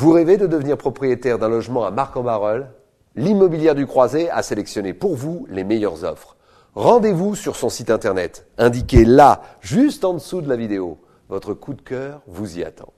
Vous rêvez de devenir propriétaire d'un logement à Marc-en-Barœul L'immobilière du Croisé a sélectionné pour vous les meilleures offres. Rendez-vous sur son site internet, indiqué là, juste en dessous de la vidéo. Votre coup de cœur vous y attend.